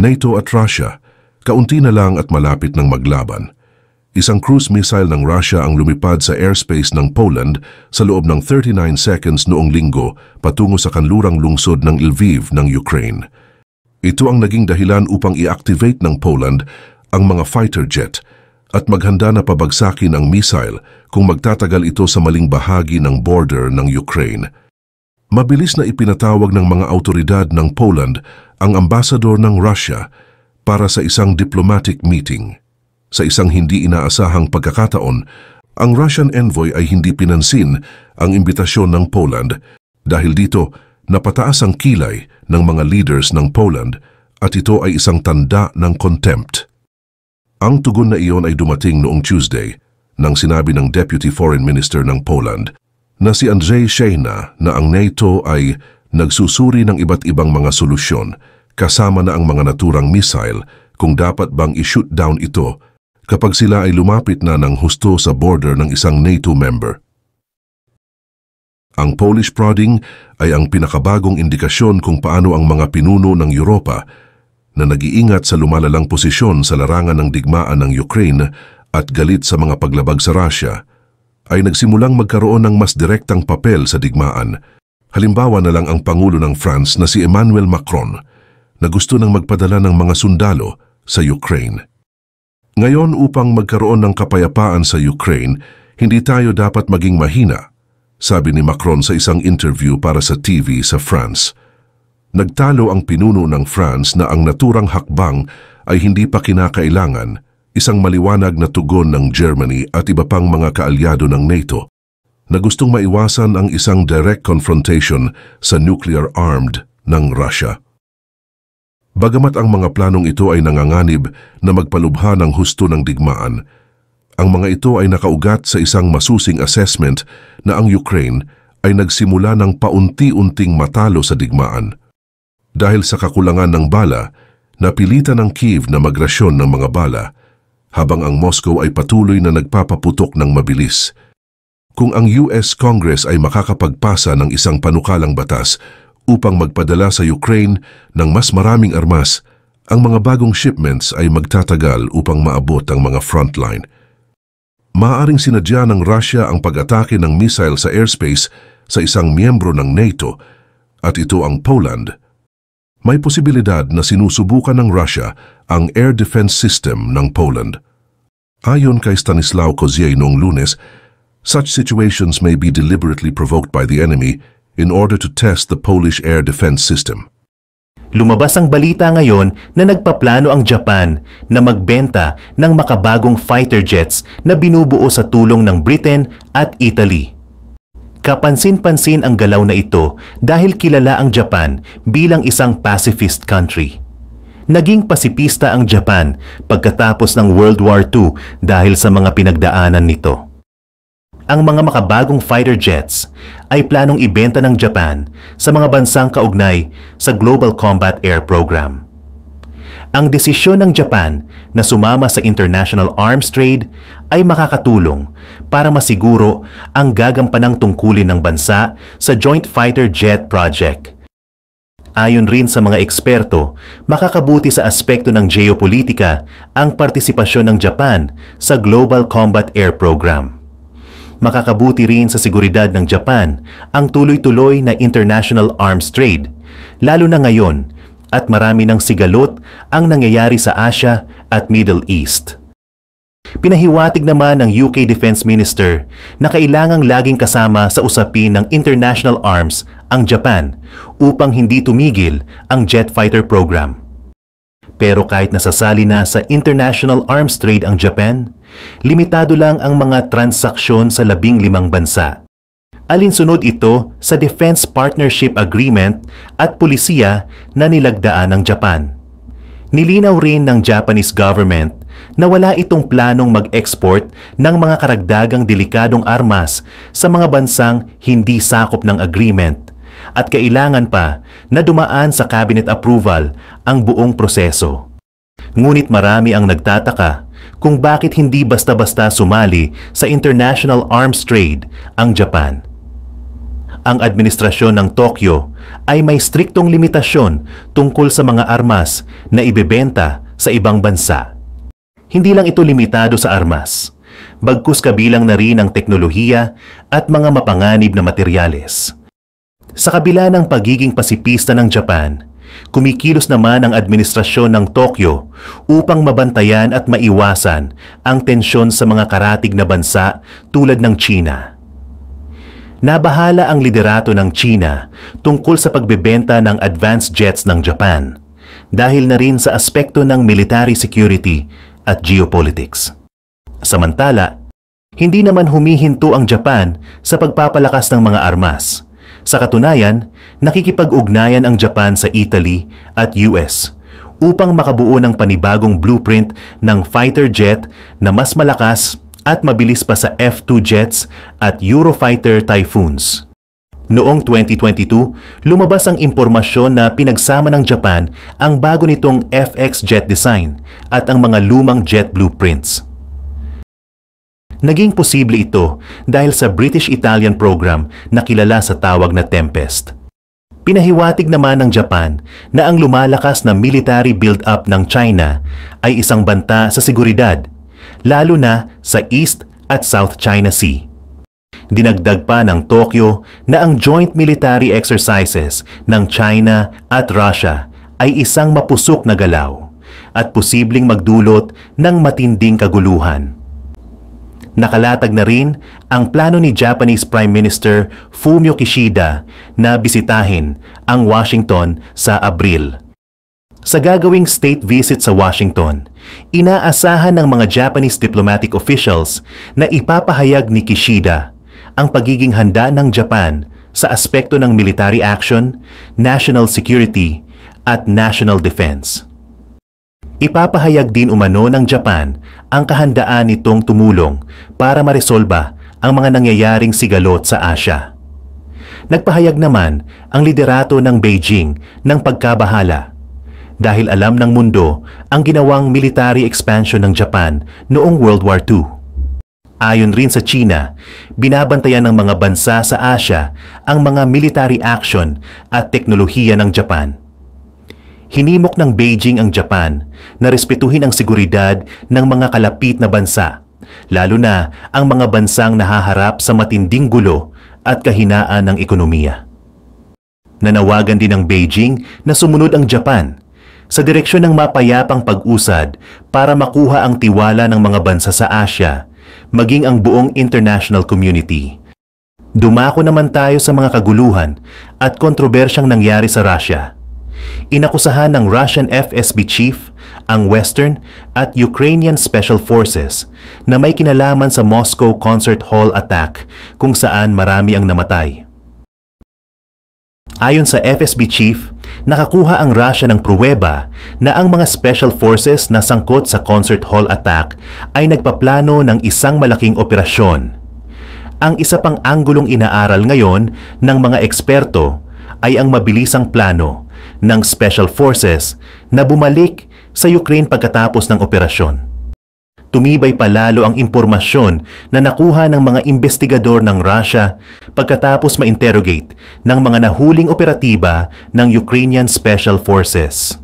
NATO at Russia, kaunti na lang at malapit ng maglaban. Isang cruise missile ng Russia ang lumipad sa airspace ng Poland sa loob ng 39 seconds noong linggo patungo sa kanlurang lungsod ng Lviv ng Ukraine. Ito ang naging dahilan upang i-activate ng Poland ang mga fighter jet at maghanda na pabagsakin ang missile kung magtatagal ito sa maling bahagi ng border ng Ukraine. Mabilis na ipinatawag ng mga autoridad ng Poland ang ambasador ng Russia para sa isang diplomatic meeting. Sa isang hindi inaasahang pagkakataon, ang Russian envoy ay hindi pinansin ang imbitasyon ng Poland dahil dito napataas ang kilay ng mga leaders ng Poland at ito ay isang tanda ng contempt. Ang tugon na iyon ay dumating noong Tuesday nang sinabi ng Deputy Foreign Minister ng Poland na si Andrzej Shejna na ang NATO ay nagsusuri ng iba't ibang mga solusyon kasama na ang mga naturang missile kung dapat bang i-shoot down ito kapag sila ay lumapit na ng husto sa border ng isang NATO member. Ang Polish prodding ay ang pinakabagong indikasyon kung paano ang mga pinuno ng Europa na nag-iingat sa lumalalang posisyon sa larangan ng digmaan ng Ukraine at galit sa mga paglabag sa Russia ay nagsimulang magkaroon ng mas direktang papel sa digmaan Halimbawa na lang ang Pangulo ng France na si Emmanuel Macron na gusto ng magpadala ng mga sundalo sa Ukraine. Ngayon upang magkaroon ng kapayapaan sa Ukraine, hindi tayo dapat maging mahina, sabi ni Macron sa isang interview para sa TV sa France. Nagtalo ang pinuno ng France na ang naturang hakbang ay hindi pa kinakailangan, isang maliwanag na tugon ng Germany at iba pang mga kaalyado ng NATO na gustong maiwasan ang isang direct confrontation sa nuclear-armed ng Russia. Bagamat ang mga planong ito ay nanganganib na magpalubha ng husto ng digmaan, ang mga ito ay nakaugat sa isang masusing assessment na ang Ukraine ay nagsimula ng paunti-unting matalo sa digmaan. Dahil sa kakulangan ng bala, napilitan ang Kiev na magrasyon ng mga bala, habang ang Moscow ay patuloy na nagpapaputok ng mabilis – kung ang US Congress ay makakapagpasa ng isang panukalang batas upang magpadala sa Ukraine ng mas maraming armas, ang mga bagong shipments ay magtatagal upang maabot ang mga frontline. Maaring sinadya ng Russia ang pag-atake ng missile sa airspace sa isang miyembro ng NATO at ito ang Poland. May posibilidad na sinusubukan ng Russia ang air defense system ng Poland. Ayon kay Stanislaw Kozier noong lunes, Such situations may be deliberately provoked by the enemy in order to test the Polish air defense system. Lumabas ang balita ngayon na nagpaplano ang Japan na magbenta ng makabagong fighter jets na binubuo sa tulong ng Britain at Italy. Kapansin-pansin ang galaw na ito dahil kilala ang Japan bilang isang pacifist country. Naging pasipista ang Japan pagkatapos ng World War II dahil sa mga pinagdaanan nito ang mga makabagong fighter jets ay planong ibenta ng Japan sa mga bansang kaugnay sa Global Combat Air Program. Ang desisyon ng Japan na sumama sa international arms trade ay makakatulong para masiguro ang gagampanang tungkulin ng bansa sa Joint Fighter Jet Project. Ayon rin sa mga eksperto, makakabuti sa aspekto ng geopolitika ang partisipasyon ng Japan sa Global Combat Air Program makakabuti rin sa seguridad ng Japan ang tuloy-tuloy na international arms trade, lalo na ngayon at marami ng sigalot ang nangyayari sa Asia at Middle East. Pinahiwatig naman ng UK Defense Minister na kailangang laging kasama sa usapin ng international arms ang Japan upang hindi tumigil ang jet fighter program. Pero kahit nasasali na sa international arms trade ang Japan, Limitado lang ang mga transaksyon sa labing limang bansa. Alinsunod ito sa Defense Partnership Agreement at pulisiya na nilagdaan ng Japan. Nilinaw rin ng Japanese government na wala itong planong mag-export ng mga karagdagang delikadong armas sa mga bansang hindi sakop ng agreement at kailangan pa na dumaan sa cabinet approval ang buong proseso. Ngunit marami ang nagtataka kung bakit hindi basta-basta sumali sa international arms trade ang Japan. Ang administrasyon ng Tokyo ay may striktong limitasyon tungkol sa mga armas na ibebenta sa ibang bansa. Hindi lang ito limitado sa armas, bagkus kabilang na rin ang teknolohiya at mga mapanganib na materyales. Sa kabila ng pagiging pasipista ng Japan, Kumikilos naman ang administrasyon ng Tokyo upang mabantayan at maiwasan ang tensyon sa mga karatig na bansa tulad ng China. Nabahala ang liderato ng China tungkol sa pagbebenta ng advanced jets ng Japan dahil na rin sa aspekto ng military security at geopolitics. Samantala, hindi naman humihinto ang Japan sa pagpapalakas ng mga armas sa katunayan, nakikipag-ugnayan ang Japan sa Italy at US upang makabuo ng panibagong blueprint ng fighter jet na mas malakas at mabilis pa sa F-2 jets at Eurofighter Typhoons. Noong 2022, lumabas ang impormasyon na pinagsama ng Japan ang bago nitong FX jet design at ang mga lumang jet blueprints. Naging posible ito dahil sa British-Italian program na kilala sa tawag na Tempest. Pinahiwatig naman ng Japan na ang lumalakas na military build-up ng China ay isang banta sa seguridad, lalo na sa East at South China Sea. Dinagdag pa ng Tokyo na ang joint military exercises ng China at Russia ay isang mapusok na galaw at posibleng magdulot ng matinding kaguluhan. Nakalatag na rin ang plano ni Japanese Prime Minister Fumio Kishida na bisitahin ang Washington sa Abril. Sa gagawing state visit sa Washington, inaasahan ng mga Japanese diplomatic officials na ipapahayag ni Kishida ang pagiging handa ng Japan sa aspekto ng military action, national security, at national defense. Ipapahayag din umano ng Japan ang kahandaan nitong tumulong para maresolba ang mga nangyayaring sigalot sa Asya. Nagpahayag naman ang liderato ng Beijing ng pagkabahala dahil alam ng mundo ang ginawang military expansion ng Japan noong World War II. Ayon rin sa China, binabantayan ng mga bansa sa Asya ang mga military action at teknolohiya ng Japan Hinimok ng Beijing ang Japan na respetuhin ang seguridad ng mga kalapit na bansa, lalo na ang mga bansang nahaharap sa matinding gulo at kahinaan ng ekonomiya. Nanawagan din ng Beijing na sumunod ang Japan sa direksyon ng mapayapang pag-usad para makuha ang tiwala ng mga bansa sa Asia, maging ang buong international community. Dumako naman tayo sa mga kaguluhan at kontrobersyang nangyari sa Russia Inakusahan ng Russian FSB chief ang Western at Ukrainian Special Forces na may kinalaman sa Moscow Concert Hall attack kung saan marami ang namatay. Ayon sa FSB chief, nakakuha ang Russia ng pruweba na ang mga special forces na sangkot sa concert hall attack ay nagpaplano ng isang malaking operasyon. Ang isa pang anggulong inaaral ngayon ng mga eksperto ay ang mabilisang plano ng Special Forces na bumalik sa Ukraine pagkatapos ng operasyon. Tumibay pa lalo ang impormasyon na nakuha ng mga investigador ng Russia pagkatapos ma-interrogate ng mga nahuling operatiba ng Ukrainian Special Forces.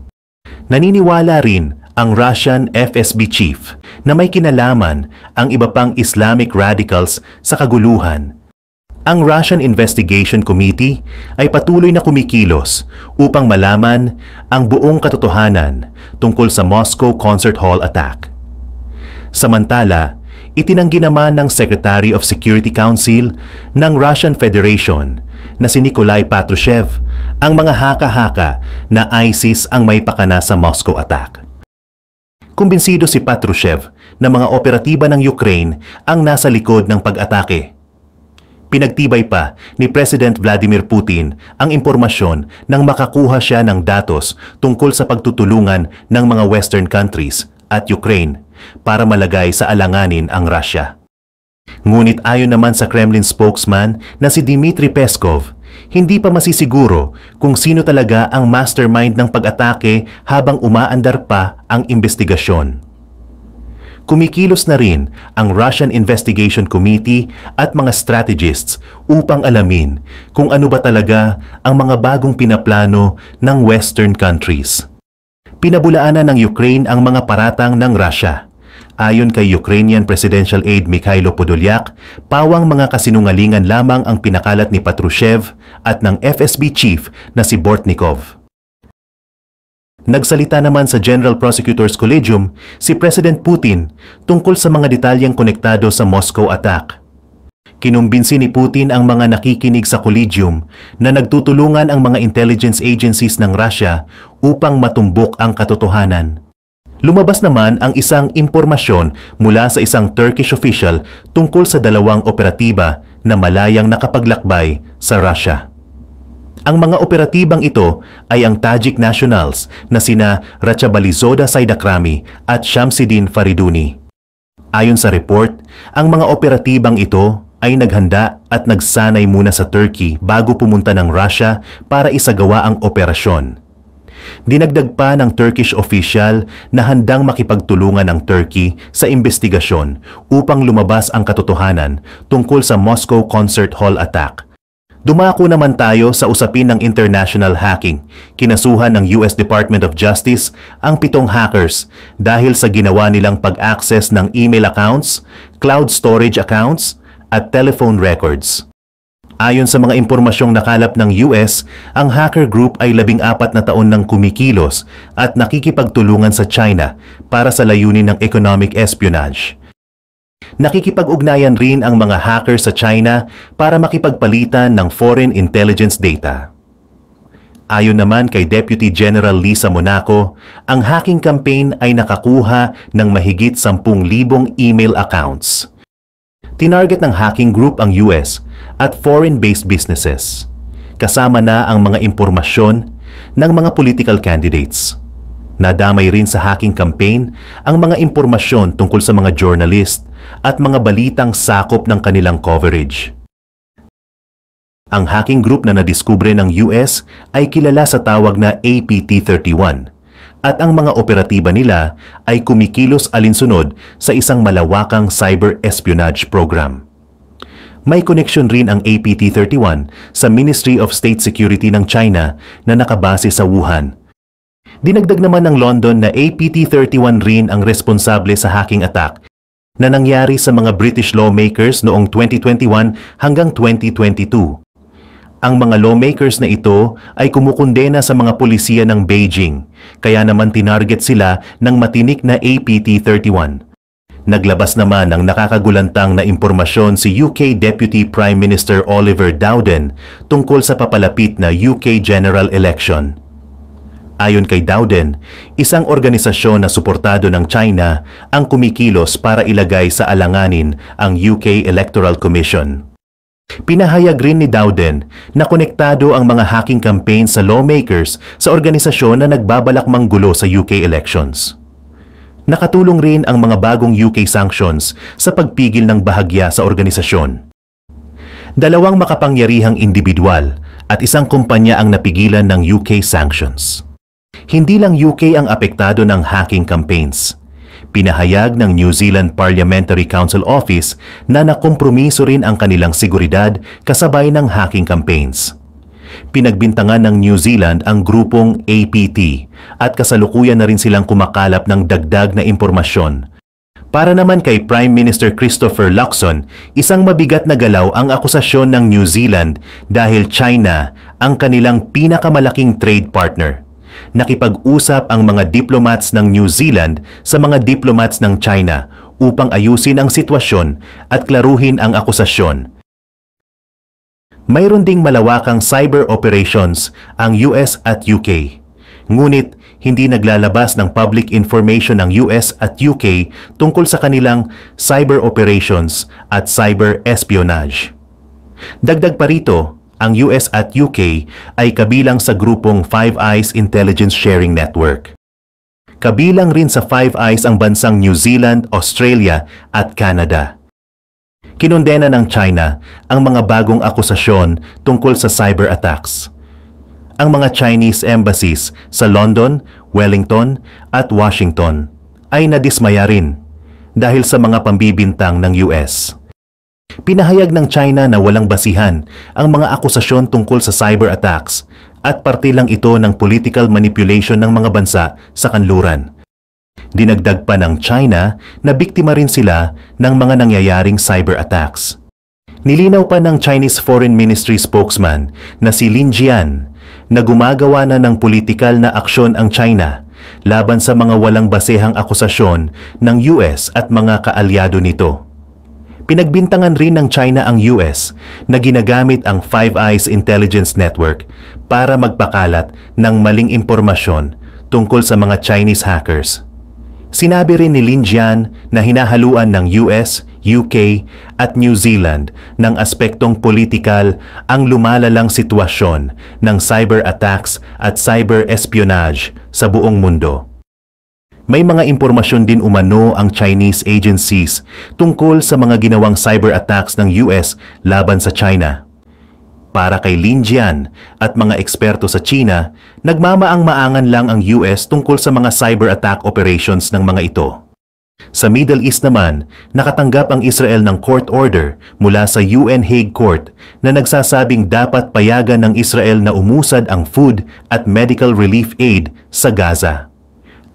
Naniniwala rin ang Russian FSB chief na may kinalaman ang iba pang Islamic radicals sa kaguluhan ang Russian Investigation Committee ay patuloy na kumikilos upang malaman ang buong katotohanan tungkol sa Moscow Concert Hall attack. Samantala, itinanggi naman ng Secretary of Security Council ng Russian Federation na si Nikolai Patrushev ang mga haka-haka na ISIS ang may pakana sa Moscow attack. Kumbinsido si Patrushev na mga operatiba ng Ukraine ang nasa likod ng pag-atake Pinagtibay pa ni President Vladimir Putin ang impormasyon nang makakuha siya ng datos tungkol sa pagtutulungan ng mga Western countries at Ukraine para malagay sa alanganin ang Russia. Ngunit ayon naman sa Kremlin spokesman na si Dmitry Peskov, hindi pa masisiguro kung sino talaga ang mastermind ng pag-atake habang umaandar pa ang investigasyon kumikilos na rin ang Russian Investigation Committee at mga strategists upang alamin kung ano ba talaga ang mga bagong pinaplano ng Western countries. Pinabulaanan ng Ukraine ang mga paratang ng Russia. Ayon kay Ukrainian Presidential Aide Mikhailo Podolyak, pawang mga kasinungalingan lamang ang pinakalat ni Patrushev at ng FSB chief na si Bortnikov. Nagsalita naman sa General Prosecutor's Collegium si President Putin tungkol sa mga detalyang konektado sa Moscow attack. Kinumbinsi ni Putin ang mga nakikinig sa Collegium na nagtutulungan ang mga intelligence agencies ng Russia upang matumbok ang katotohanan. Lumabas naman ang isang impormasyon mula sa isang Turkish official tungkol sa dalawang operatiba na malayang nakapaglakbay sa Russia. Ang mga operatibang ito ay ang Tajik Nationals na sina Ratchabalizoda Saidakrami at Shamsidin Fariduni. Ayon sa report, ang mga operatibang ito ay naghanda at nagsanay muna sa Turkey bago pumunta ng Russia para isagawa ang operasyon. Dinagdag pa ng Turkish official na handang makipagtulungan ng Turkey sa investigasyon upang lumabas ang katotohanan tungkol sa Moscow Concert Hall attack Dumako naman tayo sa usapin ng international hacking. Kinasuhan ng US Department of Justice ang pitong hackers dahil sa ginawa nilang pag-access ng email accounts, cloud storage accounts, at telephone records. Ayon sa mga impormasyong nakalap ng US, ang hacker group ay labing apat na taon ng kumikilos at nakikipagtulungan sa China para sa layunin ng economic espionage. Nakikipag-ugnayan rin ang mga hacker sa China para makipagpalitan ng foreign intelligence data. Ayon naman kay Deputy General Lisa Monaco, ang hacking campaign ay nakakuha ng mahigit 10,000 email accounts. Tinarget ng hacking group ang US at foreign-based businesses, kasama na ang mga impormasyon ng mga political candidates. Nadamay rin sa hacking campaign ang mga impormasyon tungkol sa mga journalist at mga balitang sakop ng kanilang coverage. Ang hacking group na nadiskubre ng US ay kilala sa tawag na APT-31 at ang mga operatiba nila ay kumikilos alinsunod sa isang malawakang cyber espionage program. May koneksyon rin ang APT-31 sa Ministry of State Security ng China na nakabase sa Wuhan. Dinagdag naman ng London na APT-31 rin ang responsable sa hacking attack na nangyari sa mga British lawmakers noong 2021 hanggang 2022. Ang mga lawmakers na ito ay kumukundena sa mga pulisiya ng Beijing, kaya naman tinarget sila ng matinik na APT-31. Naglabas naman ng nakakagulantang na impormasyon si UK Deputy Prime Minister Oliver Dowden tungkol sa papalapit na UK general election. Ayon kay Dowden, isang organisasyon na suportado ng China ang kumikilos para ilagay sa alanganin ang UK Electoral Commission. Pinahayag rin ni Dowden na konektado ang mga hacking campaign sa lawmakers sa organisasyon na nagbabalak manggulo sa UK elections. Nakatulong rin ang mga bagong UK sanctions sa pagpigil ng bahagya sa organisasyon. Dalawang makapangyarihang individual at isang kumpanya ang napigilan ng UK sanctions. Hindi lang UK ang apektado ng hacking campaigns. Pinahayag ng New Zealand Parliamentary Council Office na nakompromiso rin ang kanilang seguridad kasabay ng hacking campaigns. Pinagbintangan ng New Zealand ang grupong APT at kasalukuyan na rin silang kumakalap ng dagdag na impormasyon. Para naman kay Prime Minister Christopher Luxon, isang mabigat na galaw ang akusasyon ng New Zealand dahil China ang kanilang pinakamalaking trade partner nakipag-usap ang mga diplomats ng New Zealand sa mga diplomats ng China upang ayusin ang sitwasyon at klaruhin ang akusasyon. Mayroon ding malawakang cyber operations ang US at UK. Ngunit hindi naglalabas ng public information ng US at UK tungkol sa kanilang cyber operations at cyber espionage. Dagdag pa rito, ang US at UK ay kabilang sa grupong Five Eyes Intelligence Sharing Network. Kabilang rin sa Five Eyes ang bansang New Zealand, Australia at Canada. Kinondena ng China ang mga bagong akusasyon tungkol sa cyber attacks. Ang mga Chinese embassies sa London, Wellington at Washington ay nadismaya rin dahil sa mga pambibintang ng US. Pinahayag ng China na walang basihan ang mga akusasyon tungkol sa cyber attacks at parte lang ito ng political manipulation ng mga bansa sa kanluran. Dinagdag pa ng China na biktima rin sila ng mga nangyayaring cyber attacks. Nilinaw pa ng Chinese Foreign Ministry spokesman na si Lin Jian na gumagawa na ng political na aksyon ang China laban sa mga walang basehang akusasyon ng US at mga kaalyado nito. Pinagbintangan rin ng China ang US na ginagamit ang Five Eyes Intelligence Network para magpakalat ng maling impormasyon tungkol sa mga Chinese hackers. Sinabi rin ni Lin Jian na hinahaluan ng US, UK at New Zealand ng aspektong politikal ang lumalalang sitwasyon ng cyber attacks at cyber espionage sa buong mundo. May mga impormasyon din umano ang Chinese agencies tungkol sa mga ginawang cyber attacks ng US laban sa China. Para kay Lin Jian at mga eksperto sa China, nagmamaang-maangan lang ang US tungkol sa mga cyber attack operations ng mga ito. Sa Middle East naman, nakatanggap ang Israel ng court order mula sa UN Hague Court na nagsasabing dapat payagan ng Israel na umusad ang food at medical relief aid sa Gaza.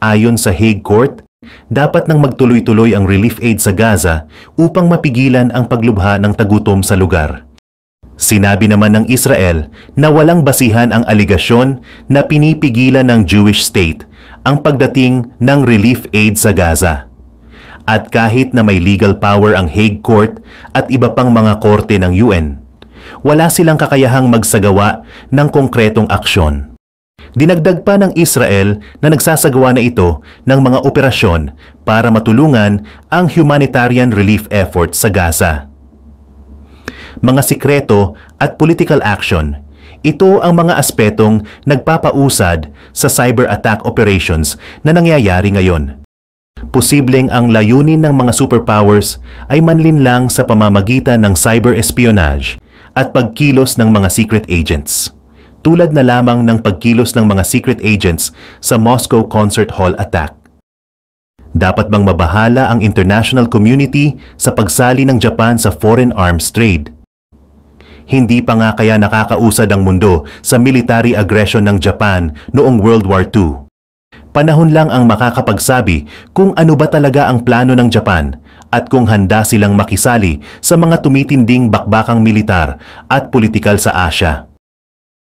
Ayon sa Hague Court, dapat nang magtuloy-tuloy ang relief aid sa Gaza upang mapigilan ang paglubha ng tagutom sa lugar. Sinabi naman ng Israel na walang basihan ang aligasyon na pinipigilan ng Jewish state ang pagdating ng relief aid sa Gaza. At kahit na may legal power ang Hague Court at iba pang mga korte ng UN, wala silang kakayahang magsagawa ng konkretong aksyon. Dinagdag pa ng Israel na nagsasagawa na ito ng mga operasyon para matulungan ang humanitarian relief effort sa Gaza. Mga sikreto at political action. Ito ang mga aspetong nagpapausad sa cyber attack operations na nangyayari ngayon. Posibleng ang layunin ng mga superpowers ay manlinlang sa pamamagitan ng cyber espionage at pagkilos ng mga secret agents tulad na lamang ng pagkilos ng mga secret agents sa Moscow Concert Hall attack. Dapat bang mabahala ang international community sa pagsali ng Japan sa foreign arms trade? Hindi pa nga kaya nakakausad ang mundo sa military aggression ng Japan noong World War II. Panahon lang ang makakapagsabi kung ano ba talaga ang plano ng Japan at kung handa silang makisali sa mga tumitinding bakbakang militar at politikal sa Asia.